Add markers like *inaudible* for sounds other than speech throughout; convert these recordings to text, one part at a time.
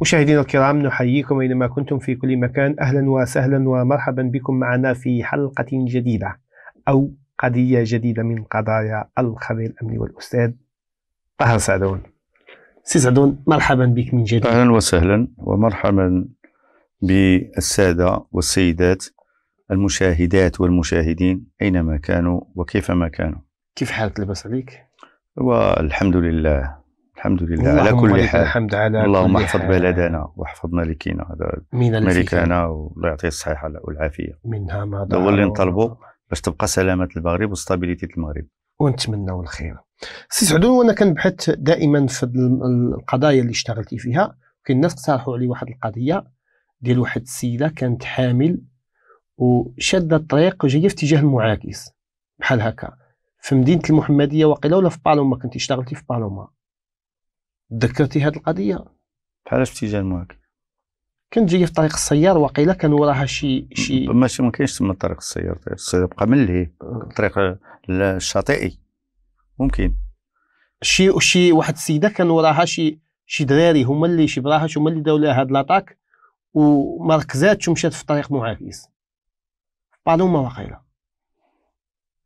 مشاهدينا الكرام نحييكم اينما كنتم في كل مكان اهلا وسهلا ومرحبا بكم معنا في حلقه جديده او قضيه جديده من قضايا الخبير الامني والاستاذ طه سعدون. سي سعدون مرحبا بك من جديد. اهلا وسهلا ومرحبا بالساده والسيدات المشاهدات والمشاهدين اينما كانوا وكيفما كانوا. كيف حالك لباس عليك؟ والحمد لله الحمد لله على كل حال الحمد على اللهم احفظ بلدنا واحفظنا لكينا هذا ملكنا والله يعطيه الصحه والعافيه منها ما هو اللي نطلبوا باش تبقى سلامه المغرب وستابيليتي المغرب ونتمناو الخير سي سعدون وانا كنبحث دائما في القضايا اللي اشتغلتي فيها كاين الناس اقترحوا علي واحد القضيه ديال واحد السيده كانت حامل وشاده الطريق وجايه في اتجاه المعاكس بحال هكا في مدينه المحمديه وقيله ولا في بالوما كنت اشتغلتي في بالوما تذكرتي هذه القضيه بحال شفتي جا المواكب كنت جايه في طريق السيار وقيله كان وراها شي شي ماشي ما كاينش تما طريق السيار طريق السيار بقى من اللي الطريق الشاطئي ممكن شي شي واحد السيده كان وراها شي شي دراري هما اللي شي براهاش هما اللي داو لها هاد لاطاك وما ركزاتش ومشات في طريق معاكس ما وقيله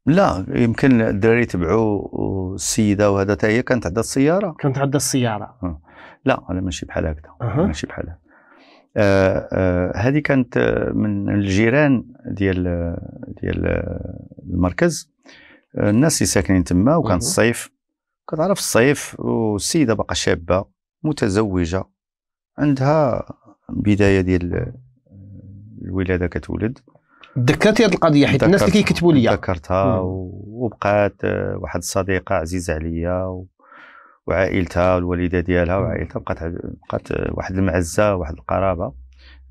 لا يمكن الدراري تبعوا السيده وهذا حتى هي كانت عندها السياره كانت عندها السياره لا انا ماشي بحال هكذا أه. ماشي بحال هكذا آه آه هذه كانت من الجيران ديال ديال المركز الناس اللي ساكنين تما وكان الصيف كتعرف الصيف والسيده باقا شابه متزوجه عندها بدايه ديال الولاده كتولد تذكرتي هذه القضيه حيت الناس اللي كيكتبوا لي تذكرتها وبقات آه، واحد الصديقه عزيزه عليا وعائلتها والوالده ديالها وعائلتها بقات بقات آه، واحد المعزه واحد القرابه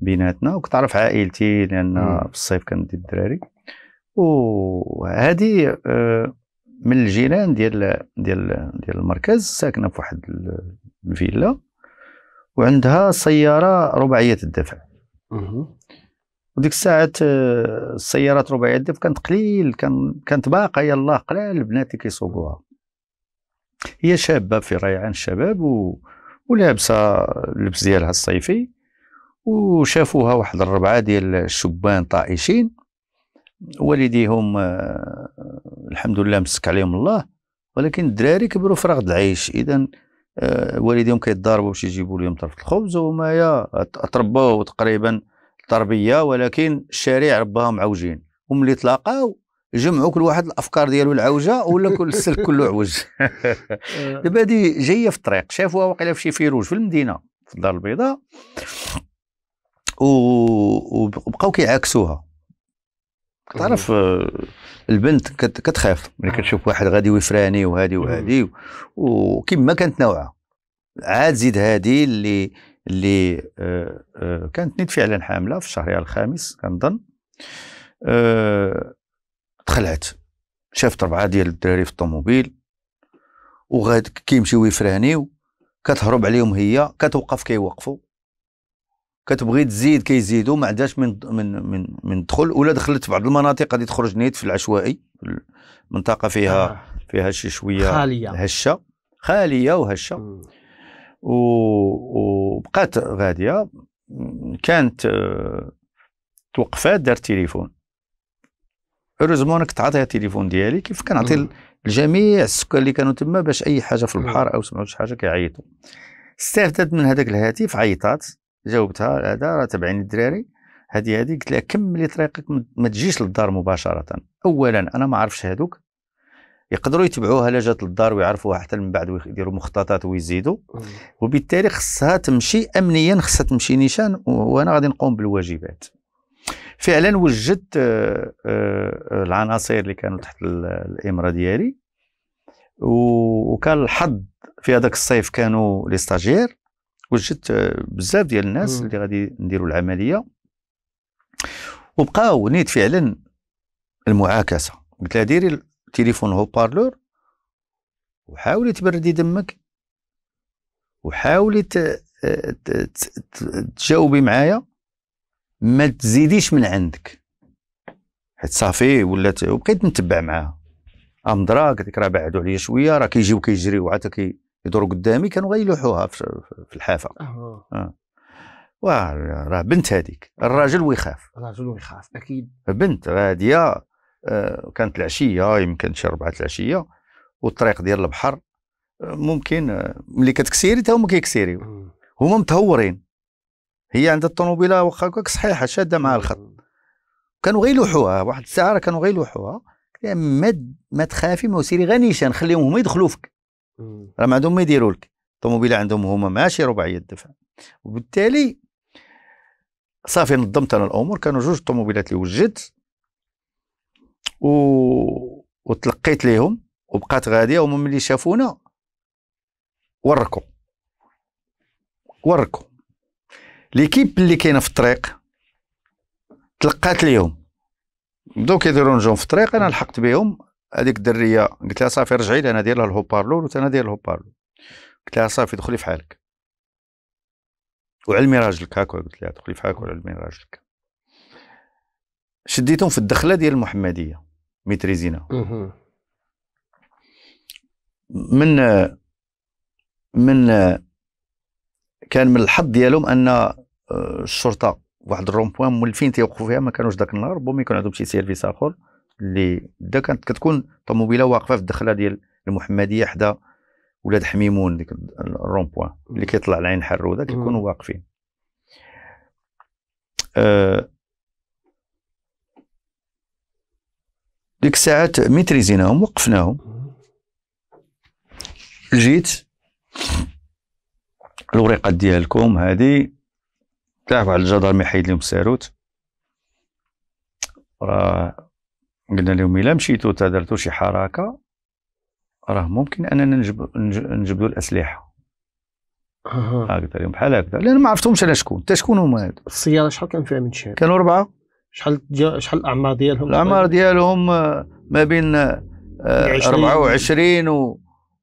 بيناتنا وكتعرف عائلتي لان في الصيف كندي الدراري وهذه آه، من الجيران ديال ديال ديال المركز ساكنه في واحد الفيلا وعندها سياره رباعيه الدفع وديك الساعات آه، السيارات رباعيه الدف كانت قليل كانت باقه يلاه قلال البنات اللي كيسوقوها هي شابه في ريعان الشباب و... ولابسه اللبس ديالها الصيفي وشافوها واحد الربعه ديال الشبان طائشين والديهم آه، الحمد لله مسك عليهم الله ولكن الدراري كبروا في رغد العيش اذا آه، والديهم كيتضاربوا باش يجيبوا لهم طرف الخبز وهما يا تربوا تقريبا تربيه ولكن الشارع رباهم معوجين وملي تلاقاو جمعوا كل واحد الافكار ديالو العوجه ولا كل السلك *laughs* كله عوج آه. دابا هادي جايه في الطريق شافوها واقيلا في شي فيروج في المدينه في الدار البيضاء وبقاو كيعاكسوها تعرف آه، البنت كتخاف ملي كتشوف واحد غادي ويفراني وهادي وهادي وكما كانت نوعها عاد زيد هادي اللي اللي آه، آه، كانت نيت فعلا حامله في شهرها الخامس كنظن آه، تخلعت شافت ربعه ديال الدراري في الطوموبيل وغاد كيمشيو يفرانيو كتهرب عليهم هي كتوقف كيوقفوا كتبغي تزيد كيزيدوا ما عندهاش من من من من دخل ولا دخلت بعض المناطق غادي تخرج نيت في العشوائي منطقه فيها فيها شي شويه خاليه هشه خاليه وهشه وبقات غاديه كانت توقفات دارت تليفون اوروزمون كنت تعطيها التليفون ديالي كيف كنعطي الجميع السكان اللي كانوا تما باش اي حاجه في البحر او سمعوا شي حاجه كيعيطوا استفدت من هذاك الهاتف عيطات جاوبتها هذا راه تابعين الدراري هذه هذه قلت لها كملي طريقك ما تجيش للدار مباشره اولا انا ما عرفش هذوك يقدروا يتبعوها لجات للدار ويعرفوها حتى من بعد ويديروا مخططات ويزيدوا وبالتالي خصها تمشي امنيا خصها تمشي نيشان وانا غادي نقوم بالواجبات فعلا وجدت آه، آه، العناصر اللي كانوا تحت الامره ديالي وكان الحظ في هذاك الصيف كانوا لي ستاجير وجدت آه، بزاف ديال الناس اللي غادي نديروا العمليه وبقاو نيت فعلا المعاكسه قلت لها ديري تليفون هو بارلور وحاولي تبردي دمك وحاولي تجاوبي معايا ما تزيديش من عندك حيت صافي ولات وبقيت نتبع معاها ام دراك لك راه بعدوا عليا شويه راه كيجيو كيجريو عاد كيدوروا قدامي كانوا غيلوحوها في الحافه اه واه راه بنت هذيك الراجل ويخاف الراجل ويخاف اكيد بنت غاديه آه، كانت العشيه يمكن شي ربعه العشيه والطريق ديال البحر آه، ممكن آه، ملي كتكسيري حتى هما كيكسيريو هما متهورين هي عندها الطوموبيله واخا هكاك صحيحه شاده مع الخط كانوا غيلوحوها واحد الساعه كانوا غيلوحوها ما ما تخافي ما سيري غير نيشان خليهم هما يدخلوا فيك راه ما عندهم ما يديروا لك الطوموبيله عندهم هما ماشي رباعيه الدفع وبالتالي صافي نظمت انا الامور كانوا جوج طوموبيلات اللي وجدت و... وتلقيت ليهم وبقات غاديه وهم ملي شافونا وركوا وركوا ليكيب اللي كاينه في الطريق تلقات ليهم بداو كيديرو نجوم في الطريق انا لحقت بهم هذيك الدريه قلت لها صافي رجعي لي انا ديال الهو بارلور وانت انا الهو بارلور قلت لها صافي دخلي في حالك وعلمي راجلك هاكا قلت لها دخلي في حالك وعلمي راجلك شديتهم في الدخله ديال المحمديه ميتريزينا من من كان من الحظ ديالهم ان آه، الشرطه واحد الرومبوان مولفين تيوقفوا فيها ما كانوش ذاك النهار ربما يكون عندهم شي سيرفيس اخر اللي دا كانت كتكون طوموبيله واقفه في الدخله ديال المحمديه حدا ولاد حميمون ديك الرومبوان اللي كيطلع العين حر وذا كيكونوا واقفين أه ديك الساعات ميتريزيناهم وقفناهم جيت الوريقات ديالكم هادي تاع على الجدار يحيد لهم الساروت راه قلنا لهم الا مشيتو تا درتو شي حركه راه ممكن اننا نجب نجبدو الاسلحه هكذا لهم بحال هكذا لان ما عرفتهمش انا شكون انت شكون هما هادو السياره شحال كان فيها من شهاده كانوا اربعه شحال شحال الاعمار ديالهم الاعمار طيب. ديالهم آه، ما بين 24 آه، و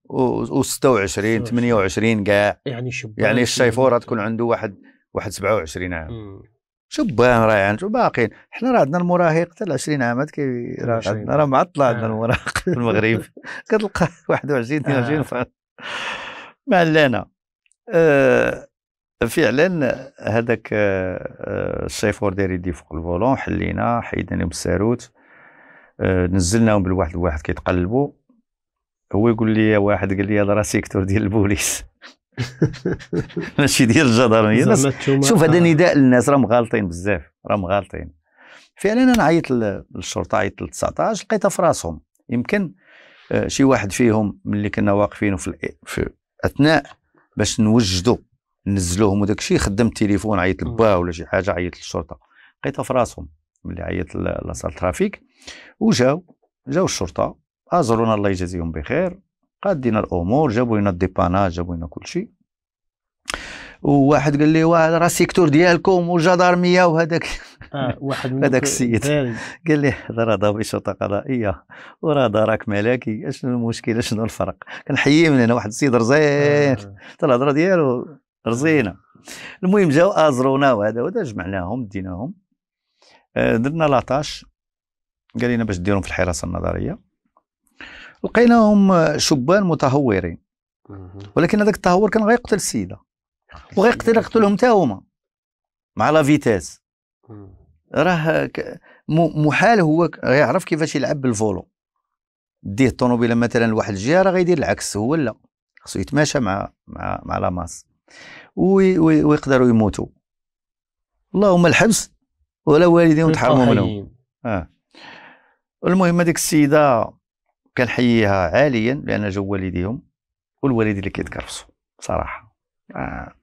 و 26 28 كاع يعني شبان يعني الشيفوره تكون عنده واحد واحد 27 عام شبان راه يعني باقيين حنا راه عندنا المراهق حتى 20 عام كي راه عندنا راه معطل عندنا آه. المراهق في *laughs* المغرب كتلقى 21 22 مع لنا آه فعلا هذاك آه، آه، الشيفور داير يدي فوق الفولون حلينا حيدنا لهم الساروت آه، نزلناهم بالواحد الواحد كيتقلبوا هو يقول لي واحد قال لي هذا راه سيكتور ديال البوليس *laughs* ماشي ديال الجدرانيه شوف هذا نداء للناس راهم غالطين بزاف راهم غالطين فعلا انا عيطت للشرطه عيطت ل 19 لقيتها في راسهم يمكن شي واحد فيهم ملي كنا واقفين في, في اثناء باش نوجدوا نزلوهم وداك الشيء خدم التليفون عيط لباه ولا شي حاجه عيط للشرطه لقيتها في راسهم ملي عيط لاصال ترافيك وجاو جاو الشرطه ازرونا الله يجازيهم بخير قادينا الامور جابوا لنا الديبانا جابوا لنا كل شيء وواحد قال لي واه راه السيكتور ديالكم والجدارميه وهذاك *laughs* آه واحد هذاك السيد قال لي هذا راه ضابط شرطه قضائيه وراه دارك ملكي اشنو المشكله شنو الفرق كنحييه من هنا واحد السيد رزين حتى آه. الهضره ديالو رزينا المهم جاو ازرونا آه، وهذا وهذا جمعناهم ديناهم آه، درنا لاطاش قال لنا باش ديرهم في الحراسه النظريه لقيناهم آه، شبان متهورين ولكن هذاك التهور كان غيقتل السيده وغيقتل يقتلهم حتى هما مع لا فيتاس راه محال هو غيعرف كيفاش يلعب بالفولو ديه الطوموبيله مثلا لواحد الجهه راه غيدير العكس هو لا خصو يتماشى مع مع مع لاماس ويقدروا يموتوا اللهم الحبس ولا والدين تحرموا منهم اه المهم هذيك السيده كنحييها عاليا لان جو والديهم والوالد اللي كيتكرفصوا صراحه آه.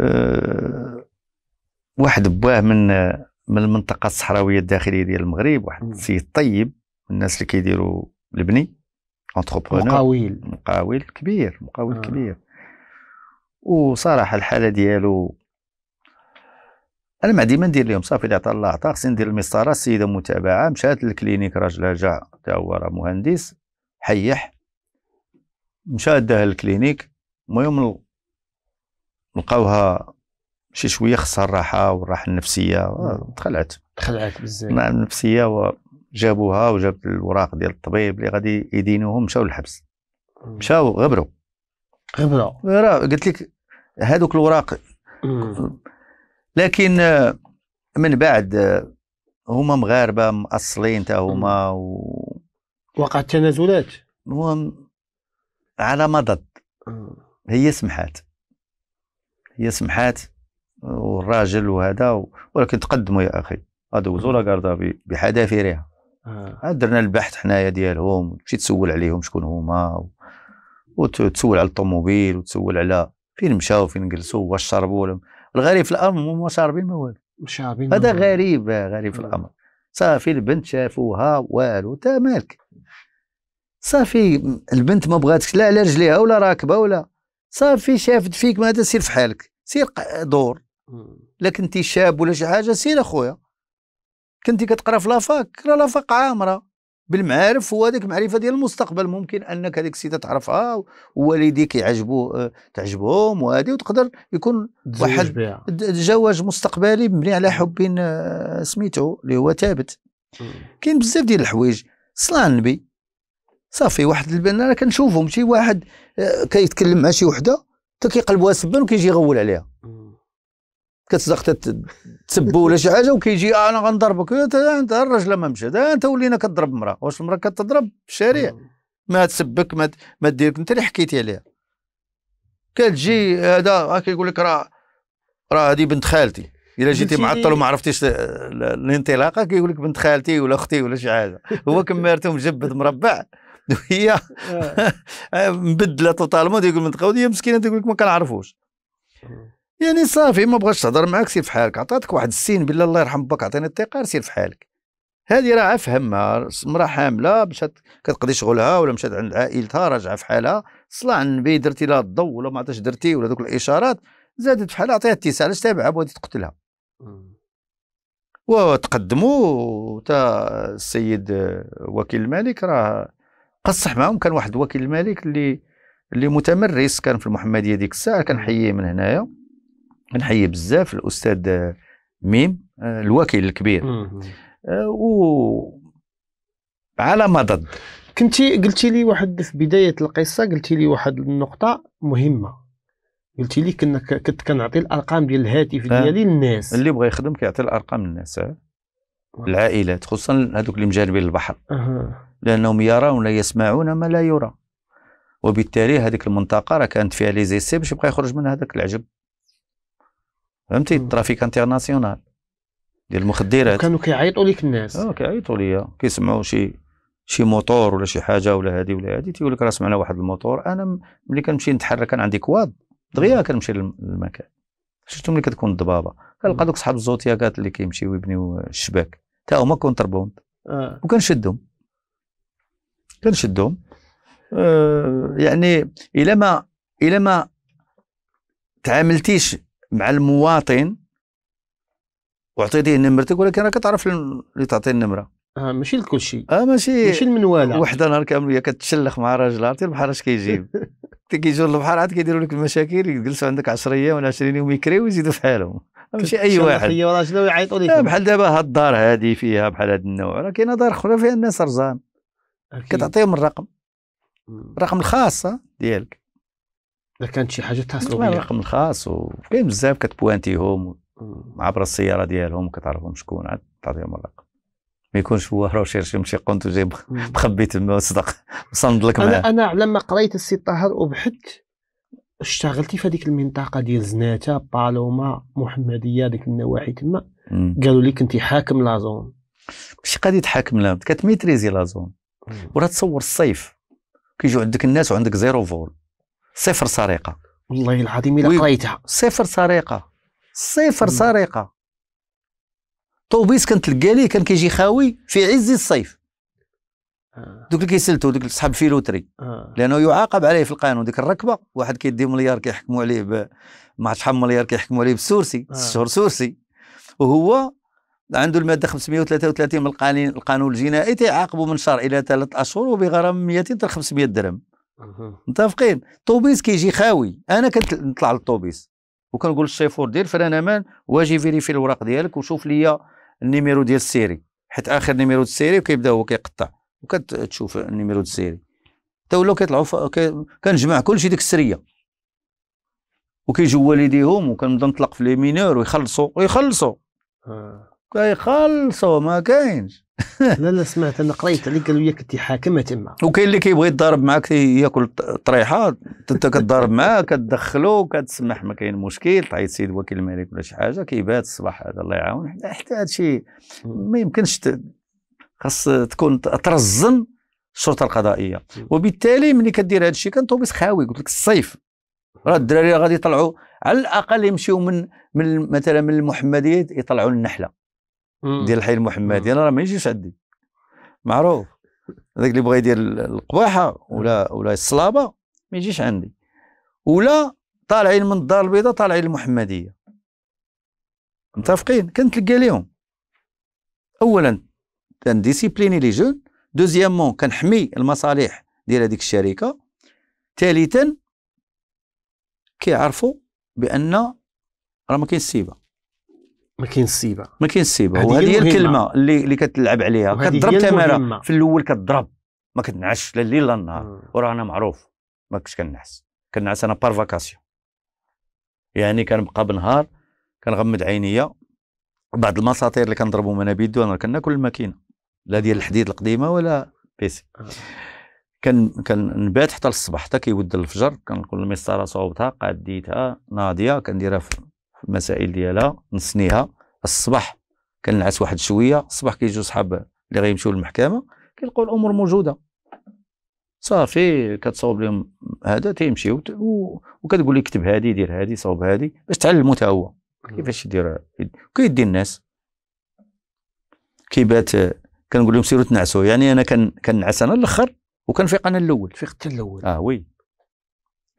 آه. واحد باه من من المنطقه الصحراويه الداخليه ديال المغرب واحد السيد طيب من الناس اللي كيديروا البني مقاول مقاول كبير مقاول آه. كبير وصراحه الحاله ديالو انا ما ديما ندير لهم صافي اللي عطى الله عطى خصني ندير المسطره السيده متابعه مشات للكلينيك راجلها جا حتى هو راه مهندس حيح مشى داها للكلينيك المهم لقاوها شي شويه خصها الراحه والراحه النفسيه تخلعت تخلعت بزاف نعم النفسيه وجابوها وجابت الوراق ديال الطبيب اللي غادي يدينوهم مشاو للحبس مشاو غبروا غبنا راه قلت لك هذوك الوراق لكن آه، من بعد آه، هما مغاربه مأصلين حتى هما و... وقعت تنازلات هو على مضض هي سمحات هي سمحات والراجل وهذا و... ولكن تقدموا يا اخي ادوزوا لا كاردا بحذافيرها آه. درنا البحث حنايا ديالهم مشيت تسول عليهم شكون هما و... وتسول على الطوموبيل وتسول على فين مشاو فين جلسوا واش شربوا الغريب في الامر هما شاربين ما والو هذا غريب آه، غريب في آه. الامر صافي البنت شافوها والو تا مالك صافي البنت ما بغاتكش لا على رجليها ولا راكبه ولا صافي شافت فيك ما هذا سير في حالك سير دور لا كنتي شاب ولا شي حاجه سير اخويا كنتي كتقرا في لافاك راه لافاك عامره بالمعارف هو هذيك المعرفه ديال المستقبل ممكن انك هذيك السيده تعرفها ووالديك يعجبو آه، تعجبهم وهذه وتقدر يكون واحد زواج مستقبلي مبني على حب آه، سميتو اللي هو ثابت كاين بزاف ديال الحوايج صلاه على النبي صافي واحد البنات انا كنشوفهم شي واحد آه، كيتكلم مع شي وحده تا كيقلبوها سبا وكيجي يغول عليها كتصدق تتسبوا ولا شي حاجه وكيجي انا غنضربك انت الرجله ما مشات انت ولينا كضرب المراه واش المراه كتضرب في الشارع ما تسبك ما ما ديرك انت اللي حكيتي عليها كتجي هذا كيقول لك راه راه هذه بنت خالتي الا جيتي معطل وما عرفتيش الانطلاقه كيقول لك بنت خالتي ولا اختي ولا شي حاجه هو كمارته مجبد مربع *laughs* وهي آه. *laughs* مبدله طوطالمون تيقول بنت خالتي هي مسكينه تيقول لك ما كنعرفوش يعني صافي ما بغاش تهضر معاك سير في حالك عطاتك واحد السين بالله الله يرحم باك عطيني الثقه سير في حالك هذه راه فهمها مرا حامله مشات كتقضي شغلها ولا مشات عند عائلتها راجعه في حالها صلاة على النبي درتي لها الضو ولا ما عطاش درتي ولا دوك الاشارات زادت في حالها عطيها التسع علاش تابعها بغيتي تقتلها وتقدموا تا السيد وكيل الملك راه قصح معاهم كان واحد وكيل الملك اللي اللي متمرس كان في المحمديه ديك الساعه كنحييه من هنايا نحيي بزاف الاستاذ ميم آه، الوكيل الكبير آه، و على مضض كنتي قلتي لي واحد في بدايه القصه قلتي لي واحد النقطه مهمه قلتي لي كنا كنت كنعطي الارقام ديال الهاتف آه. ديالي للناس اللي بغى يخدم كيعطي الارقام للناس العائلات خصوصا هذوك اللي مجانبين البحر أه. لانهم يرون يسمعون ما لا يرى وبالتالي هذيك المنطقه راه كانت فيها لي زيسي باش يبقى يخرج منها هذاك العجب فهمتي الترافيك انترناسيونال ديال المخدرات كانوا كيعيطوا لك الناس اه كيعيطوا ليا كيسمعوا شي شي موتور ولا شي حاجه ولا هذه ولا هذه تيقول لك راه سمعنا واحد الموتور انا ملي كنمشي نتحرك كان عندي كواد دغيا كنمشي للمكان شفتو ملي كتكون الضبابه كنلقى دوك صحاب الزوتياكات اللي كيمشيو يبنيو الشباك حتى هما كونتربوند آه. وكنشدهم كنشدهم آه يعني الا ما الا ما تعاملتيش مع المواطن وعطيتيه نمرتك ولكن راك تعرف اللي تعطيه النمره اه ماشي لكل شيء اه ماشي ماشي المنواله وحده نهار كامل كتشلخ مع راجلها عرفتي البحر اش كيجيب *laughs* كيجيو للبحر عاد كيديروا لك المشاكل يجلسوا عندك 10 ايام ولا 20 يوم يكريو ويزيدوا في حالهم ماشي اي واحد هي وراجلها ويعيطوا لك آه، بحال دابا هاد الدار هادي فيها بحال هاد النوع راه كاينه دار اخرى فيها الناس رزان كتعطيهم الرقم الرقم الخاص آه، ديالك اذا كانت شي حاجه تسوقيه الرقم الخاص وكاين بزاف كتبوانتيهم عبر السياره ديالهم كتعرفهم شكون عاد تعطيهم الرقم ما يكونش هو راه روشيرش يمشي قنت وجاي مخبي تما وصدق صند لك معاه انا انا لما قريت السي طاهر وبحثت اشتغلتي في هذيك المنطقه ديال زناته بالوما محمديه ديك النواحي تما قالوا لي كنتي حاكم لازون ماشي قادي تحاكم لا كتميتريزي لازون وراه تصور الصيف كيجيو عندك الناس وعندك زيرو فول صفر سرقه والله العظيم الا قريتها صفر سرقه صفر سرقه طوبيس تلقى ليه كان كيجي خاوي في عز الصيف آه. دوك اللي كيسلتو دوك صحاب الفيلوتري آه. لانه يعاقب عليه في القانون ديك الركبه واحد كيدي مليار كيحكموا عليه ب ما شحال مليار كيحكموا عليه بالسورسي آه. شهور سورسي وهو عنده الماده 533 من القانون الجنائي تيعاقبوا من شهر الى ثلاث اشهر وبغرامه 200 حتى 500 درهم متفقين الطوبيس كيجي خاوي انا كنت نطلع للطوبيس وكنقول للشيفور ديال مان واجي فيريفي الاوراق ديالك وشوف ليا النيميرو ديال السيري حيت اخر نيميرو السيري وكيبدا هو كيقطع وكتشوف النيميرو السيري حتى ولاو كيطلعوا ف... كي... كنجمع كلشي ديك السريه وكيجوا والديهم وكنبدا نطلق في لي مينور ويخلصوا ويخلصوا آه. كيخلصوا ما كاينش لا لا سمعت انا قريت عليك قالوا لي انت حاكم تما وكاين اللي كيبغي يتضارب معاك ياكل طريحه انت كتضارب معاه كتدخلو كتسمح ما كاين مشكل تعيط سيد وكيل الملك ولا شي حاجه كيبات الصباح هذا الله يعاون حتى هذا الشيء ما يمكنش ت... خاص تكون ترزن الشرطه القضائيه وبالتالي ملي كدير هذا الشيء طوبيس خاوي قلت لك الصيف راه الدراري غادي يطلعوا على الاقل يمشيو من من مثلا من المحمديه يطلعوا للنحله ديال الحي المحمدي انا راه ما يجيش عندي معروف هذاك اللي بغا يدير القباحه ولا ولا الصلابه ما يجيش عندي ولا طالعين من الدار البيضاء طالعين المحمديه متفقين كنتلقى ليهم اولا كنديسيبليني لي جون دوزيامون كنحمي المصالح ديال هذيك الشركه ثالثا كيعرفوا بان راه ما كاينش السيبه ما كاين السيبه ما كاين السيبه وهذه هي الكلمه اللي اللي كتلعب عليها كتضرب تماره في الاول كتضرب ما كتنعش لا الليل لا النهار وراه انا معروف ما كنتش كنعس كنعس انا بار فاكاسيون يعني كنبقى بالنهار كنغمض عينيا بعض المساطير اللي كنضربهم انا بيدو انا كناكل الماكينه لا ديال الحديد القديمه ولا بيسي آه. كان كنبات حتى للصباح حتى كيود الفجر كنقول المسطره صوبتها قاديتها ناضيه كنديرها في في المسائل ديالها نسنيها الصباح كنعس واحد شويه الصباح كيجيو صحاب اللي غيمشيو للمحكمه كيلقاو الامور موجوده صافي كتصاوب لهم هذا تيمشيو وكتقول لي كتب هذه دير هذه صوب هذه باش تعلمو حتى هو كيفاش يدير كيدي الناس كيبات كنقول لهم سيروا تنعسوا يعني انا كنعس انا الاخر وكنفيق انا الاول فيق انت الاول اه وي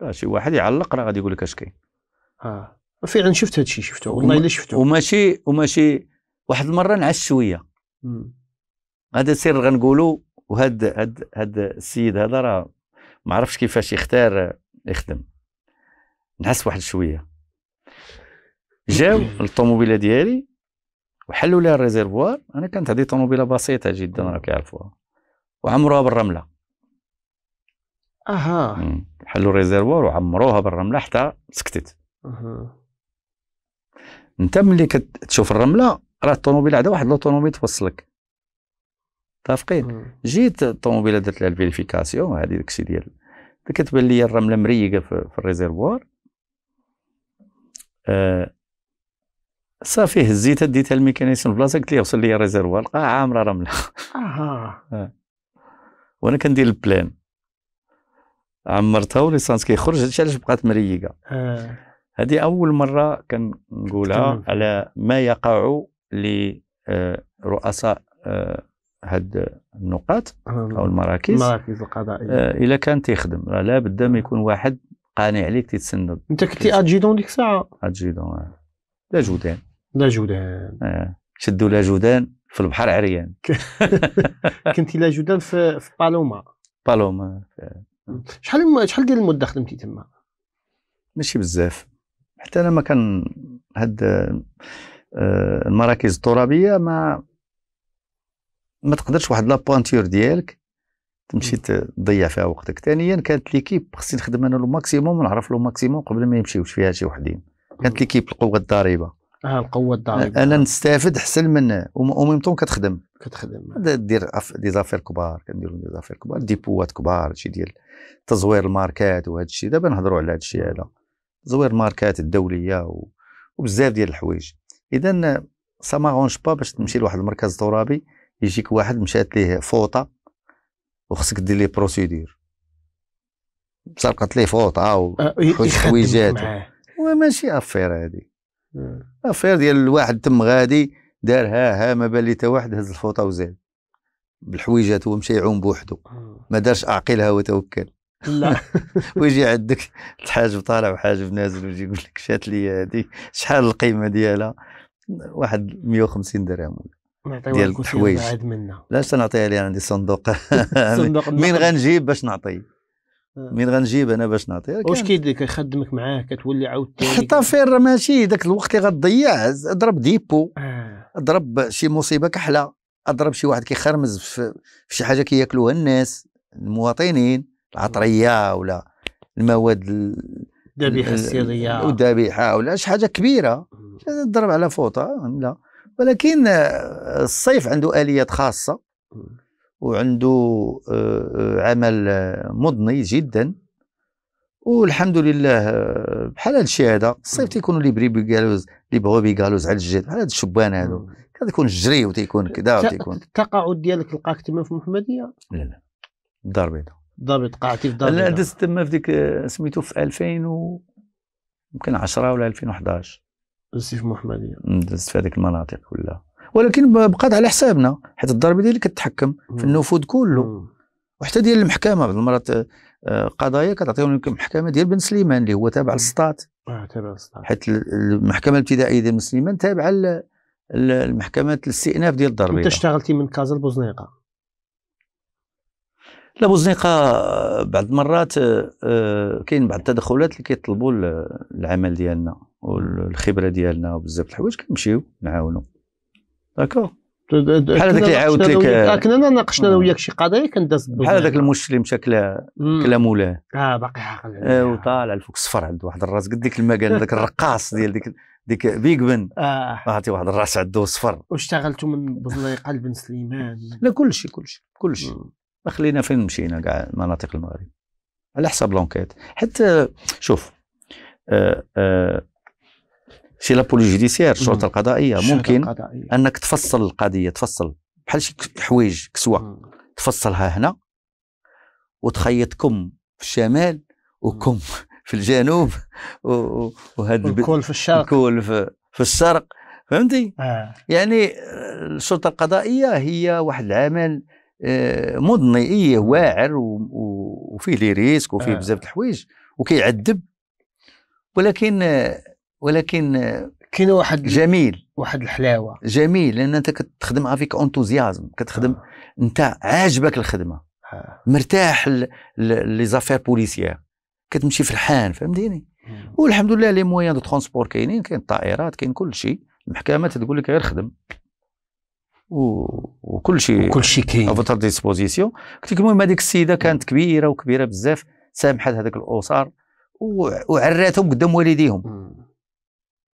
آه، شي واحد يعلق راه غادي يقول لك اش كاين اه فعلا شفت الشيء شفته والله الا شفته وماشي وماشي واحد المره نعس شويه هذا السر غنقولوا وهاد هاد هاد السيد هذا راه ما عرفش كيفاش يختار يخدم نعس واحد شويه جاو الطوموبيله *coughs* ديالي وحلوا لها الريزيرفوار انا كانت هذه طوموبيله بسيطه جدا راه كيعرفوها وعمروها بالرمله اها حلوا الريزيرفوار وعمروها بالرمله حتى سكتت اها انت ملي كتشوف الرمله راه الطوموبيل عندها واحد لوطوموبيل توصلك متفقين جيت الطوموبيله درت لها الفيريفيكاسيون هذه داكشي ديال كتبان لي الرمله مريقه في, في الريزيروار آه صافي هزيتها ديتها الميكانيسيون بلاصه قلت لي وصل لي الريزيروار لقاها عامره رمله اها *laughs* آه. وانا كندير البلان عمرتها وليسانس كيخرج هادشي علاش بقات مريقه آه. هذه أول مرة كنقولها على ما يقع لرؤساء آه، آه، هاد النقاط أو المراكز المراكز القضائية آه، إلا كان تيخدم راه لابد ما يكون واحد قانع عليك تتسند أنت كنتي أدجيدون ديك الساعة أدجيدون لا جودان لا جودان آه. شدوا لا جودان في البحر عريان *laughs* كنتي لا جودان في, في بالوما بالوما شحال شحال ديال المده خدمتي تما ماشي بزاف حتى لما كان هاد آه، المراكز الترابيه ما ما تقدرش واحد لابوانتور ديالك تمشي تضيع فيها وقتك ثانيا كانت ليكيب خصني نخدم انا لو ماكسيموم ونعرف لو ماكسيموم قبل ما يمشيوش فيها شي وحدين كانت ليكيب القوه الضاربه اه القوه الضاربه انا نستافد احسن من وميم طون كتخدم كتخدم دير دي زافير كبار كنديروا دي زافير كبار ديبوات كبار شي ديال تزوير الماركات وهذا الشيء دابا نهضروا على هذا الشيء هذا زوير ماركات الدوليه وبزاف ديال الحوايج اذا ساماغونش با باش تمشي لواحد المركز ترابي يجيك واحد مشات ليه فوطه وخصك دير ليه بروسيدير سرقت ليه فوطه وحويجات وماشي افير هادي افير ديال الواحد تم غادي دار ها ها ما بان لي واحد هز الفوطه وزاد بالحويجات هو مشى يعوم بوحدو ما دارش اعقلها وتوكل لا *laughs* ويجي عندك الحاجب طالع وحاجب نازل ويجي يقول لك شات لي هذه شحال القيمه ديالها واحد 150 درهم ديال الحوايج علاش سنعطيها لي عندي صندوق *laughs* *laughs* مين غنجيب باش نعطي آه. مين غنجيب انا باش نعطي واش كيدير كيخدمك معاه كتولي عاود حتى فين ماشي ذاك الوقت اللي غتضيع اضرب ديبو آه. اضرب شي مصيبه كحله اضرب شي واحد كيخرمز في شي حاجه كياكلوها الناس المواطنين العطريه ولا المواد الذبيحه السريه والذبيحه ولا شي حاجه كبيره تضرب على فوطه لا ولكن آه، الصيف عنده اليات خاصه وعنده آه، آه، عمل مضني جدا والحمد لله بحال هاد الشيء هذا الصيف تيكونوا لي بريبي كالوز لي بغوبي كالوز على الجد بحال هاد الشبان هادو كتكون الجري وتيكون كذا وتيكون التقاعد ديالك لقاك تما في المحمديه؟ لا لا الدار البيضاء ضابط قاعتي في ضابط لا دزت تما في ديك سميتو في 2000 و يمكن 10 ولا 2011 دزتي في محمديه دزت في هذيك المناطق ولا ولكن بقات على حسابنا حيت الضربه اللي كتحكم في النفوذ كله وحتى ديال المحكمه بعض المرات آه، قضايا كتعطيهم يمكن المحكمه ديال بن سليمان اللي هو تابع للسطات اه تابع للسطات حيت المحكمه الابتدائيه ديال بن سليمان تابعه لمحكمه الاستئناف ديال الضربيه انت اشتغلتي من كازا البوزنيقه لا بوزنيقة بعض المرات آه، آه، كاين بعض التدخلات اللي كيطلبوا العمل ديالنا والخبره ديالنا وبزاف د الحوايج كنمشيو نعاونوا داكور بحال هذاك اللي عاود لك كنا آه، ناقشنا انا وياك شي قضايا كان بحال هذاك المش اللي مشى كلا كلا مولاه اه باقي عاقل آه وطالع فوق صفر عند واحد الراس قد ديك المكان ذاك الرقاص ديال ديك ديك بيج بن اه عطي واحد الراس عنده صفر واشتغلتوا من بزنيقه لبن سليمان لا كلشي كلشي كلشي ما خلينا فين مشينا كاع مناطق المغرب على حسب لونكيت حتى شوف أه أه سي لابولي جوديسيير الشرطه القضائيه ممكن القضائية. انك تفصل القضيه تفصل بحال شي حوايج كسوه تفصلها هنا وتخيطكم في الشمال وكم في الجنوب وهاد الكل في الشرق الكل في, في الشرق فهمتي؟ آه. يعني الشرطه القضائيه هي واحد العمل آه، مضني ايه واعر وفيه لي ريسك وفيه آه. بزاف الحوايج وكيعذب ولكن ولكن كاين واحد جميل واحد الحلاوه جميل لان انت كتخدم افيك انتوزيازم كتخدم آه. انت عاجبك الخدمه آه. مرتاح لي زافير بوليسيير كتمشي فرحان فهمتيني والحمد لله لي موان دو ترونسبور كاينين كاين الطائرات كاين كل شيء المحكمه تقول لك غير خدم وكل شيء كل شيء كاين افوتر ديسبوزيسيون قلت لك المهم هذيك السيده كانت كبيره وكبيره بزاف سامحت هذاك الاسر وعراتهم قدام والديهم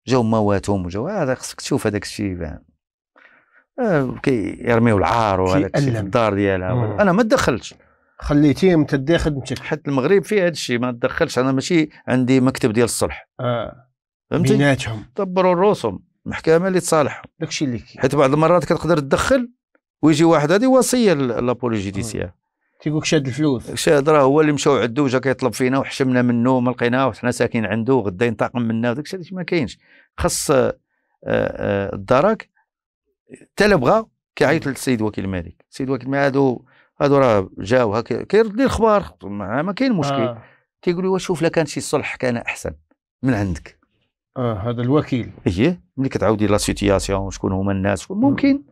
جاو مواتهم وجاو آه، هذا خصك تشوف هذاك الشيء فاهم كيرميو العار وهذاك الشيء في الدار ديالها انا ما تدخلتش خليتيهم تدي خدمتك حتى المغرب فيه هذا الشيء ما تدخلش انا ماشي عندي مكتب ديال الصلح اه فهمتي بيناتهم دبروا رؤوسهم المحكمه اللي تصالح داكشي اللي كاين حيت بعض المرات كتقدر تدخل ويجي واحد هذه وصيه لابولي جيديسيال آه. تيقول شاد الفلوس شاد راه هو اللي مشاو عندو وجا كيطلب فينا وحشمنا منه وما لقيناه وحنا ساكنين عنده غدا ينتقم منا وداك الشيء ما كاينش خاص آه، آه، الدرك حتى لا بغى كيعيط للسيد وكيل الملك السيد وكيل الملك هادو هادو راه جاو هكا كيرد لي الاخبار ما كاين مشكل آه. تيقول لي شوف لا كان شي صلح كان احسن من عندك اه هذا الوكيل ايه ملي كتعاودي لا سيتياسيون شكون هما الناس شكون ممكن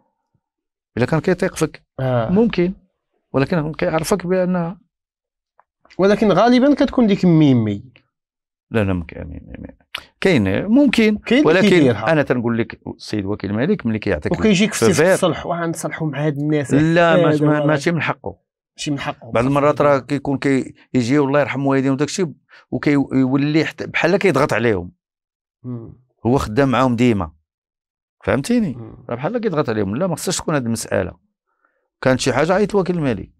الا كان كيطيق فيك آه. ممكن ولكن كيعرفك بان ولكن غالبا كتكون ديك ميمي لا لا كاين ممكن كين ولكن انا تنقول لك السيد وكيل الملك ملي كيعطيك وكيجيك في الصلح وغنصلحوا مع هاد الناس لا ماشي من حقه ماشي من حقه بعض المرات راه كيكون كيجي كي الله يرحم والديهم وداك الشيء وكيولي بحال كيضغط عليهم هو خدام معاهم ديما فهمتيني راه بحال كيضغط عليهم لا ما خصهاش تكون هذه المساله كانت شي حاجه عيط الوكيل المالي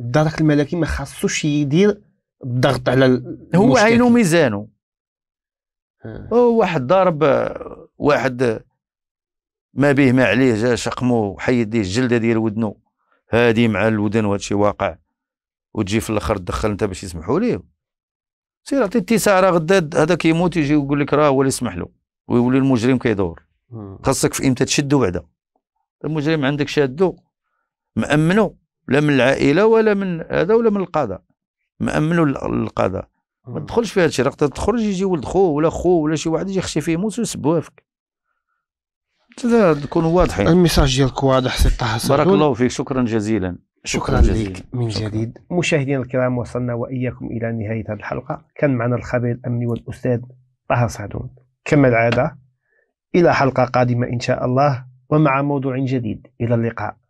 الدرك الملكي ما خاصوش يدير الضغط على هو عينو ميزانو هو واحد ضارب واحد ما به ما عليه جا شقمو حيد ليه الجلده ديال ودنو هادي مع الودن وهادشي واقع وتجي في الاخر تدخل انت باش يسمحوا ليه سير عطي التسعه راه غدا هذاك يموت يجي يقول لك راه هو اللي سمح له ويولي المجرم كيدور خاصك في امتى تشدو بعدا المجرم عندك شادو مامنو لا من العائله ولا من هذا ولا من القضاء مامنو القضاء ما تدخلش في هذا الشيء راك تخرج يجي ولد خوه ولا خوه ولا شي واحد يجي خشي فيه يموت ويسبوها فيك تكونوا واضحين الميساج ديالك واضح سي طه بارك الله فيك شكرا جزيلا شكرا, شكرا لك من شكرا. جديد مشاهدينا الكرام وصلنا واياكم الى نهايه هذه الحلقه كان معنا الخبير الامني والاستاذ طه سعدون كما العاده الى حلقه قادمه ان شاء الله ومع موضوع جديد الى اللقاء